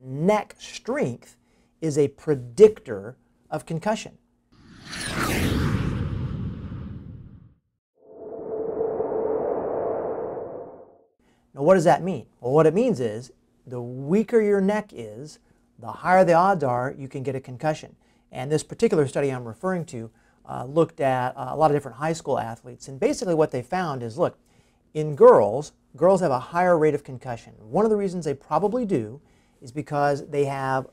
neck strength is a predictor of concussion. Now, what does that mean? Well, what it means is the weaker your neck is, the higher the odds are you can get a concussion. And this particular study I'm referring to uh, looked at uh, a lot of different high school athletes. And basically, what they found is look, in girls, girls have a higher rate of concussion. One of the reasons they probably do is because they have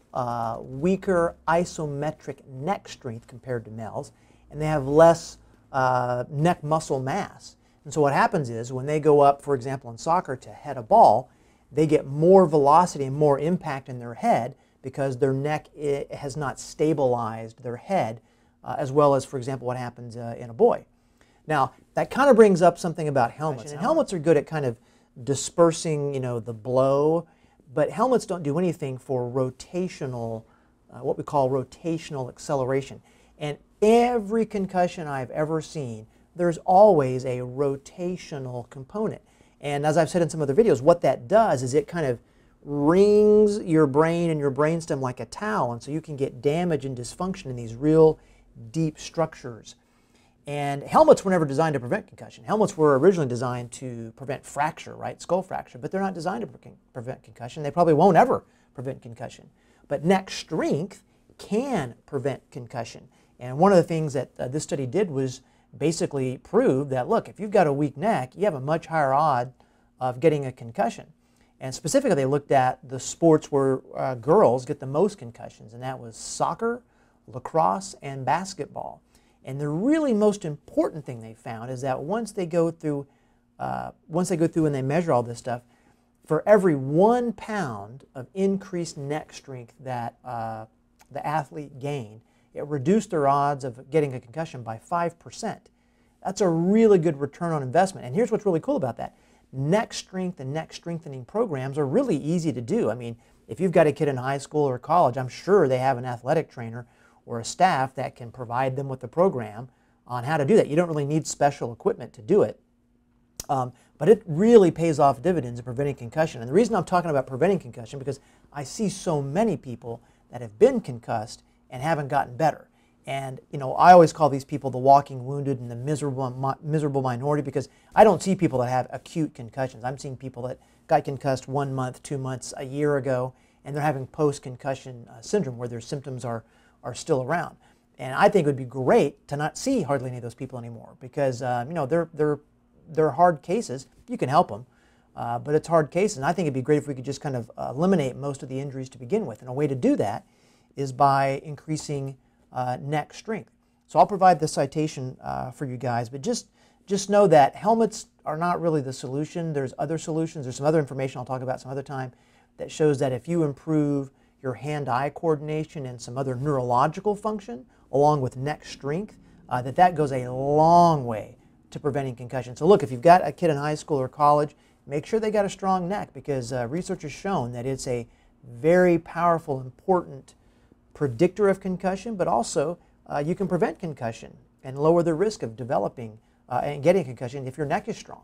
weaker isometric neck strength compared to males, and they have less uh, neck muscle mass. And so what happens is when they go up, for example, in soccer to head a ball, they get more velocity and more impact in their head because their neck has not stabilized their head uh, as well as, for example, what happens uh, in a boy. Now, that kind of brings up something about helmets. And helmets are good at kind of dispersing, you know, the blow but helmets don't do anything for rotational, uh, what we call rotational acceleration. And every concussion I've ever seen, there's always a rotational component. And as I've said in some other videos, what that does is it kind of rings your brain and your brainstem like a towel. And so you can get damage and dysfunction in these real deep structures and helmets were never designed to prevent concussion. Helmets were originally designed to prevent fracture, right, skull fracture, but they're not designed to prevent concussion. They probably won't ever prevent concussion. But neck strength can prevent concussion. And one of the things that uh, this study did was basically prove that, look, if you've got a weak neck, you have a much higher odd of getting a concussion. And specifically, they looked at the sports where uh, girls get the most concussions, and that was soccer, lacrosse, and basketball. And the really most important thing they found is that once they go through, uh, once they go through and they measure all this stuff, for every one pound of increased neck strength that uh, the athlete gained, it reduced their odds of getting a concussion by 5%. That's a really good return on investment. And here's what's really cool about that. Neck strength and neck strengthening programs are really easy to do. I mean, if you've got a kid in high school or college, I'm sure they have an athletic trainer or a staff that can provide them with a program on how to do that. You don't really need special equipment to do it. Um, but it really pays off dividends in preventing concussion. And the reason I'm talking about preventing concussion because I see so many people that have been concussed and haven't gotten better. And you know, I always call these people the walking wounded and the miserable miserable minority because I don't see people that have acute concussions. I'm seeing people that got concussed one month, two months, a year ago, and they're having post-concussion uh, syndrome where their symptoms are are still around. And I think it would be great to not see hardly any of those people anymore because uh, you know they're they're they're hard cases. You can help them, uh, but it's hard cases. And I think it'd be great if we could just kind of uh, eliminate most of the injuries to begin with. And a way to do that is by increasing uh, neck strength. So I'll provide the citation uh, for you guys, but just just know that helmets are not really the solution. There's other solutions. There's some other information I'll talk about some other time that shows that if you improve your hand-eye coordination and some other neurological function, along with neck strength, uh, that that goes a long way to preventing concussion. So look, if you've got a kid in high school or college, make sure they got a strong neck because uh, research has shown that it's a very powerful, important predictor of concussion, but also uh, you can prevent concussion and lower the risk of developing uh, and getting concussion if your neck is strong.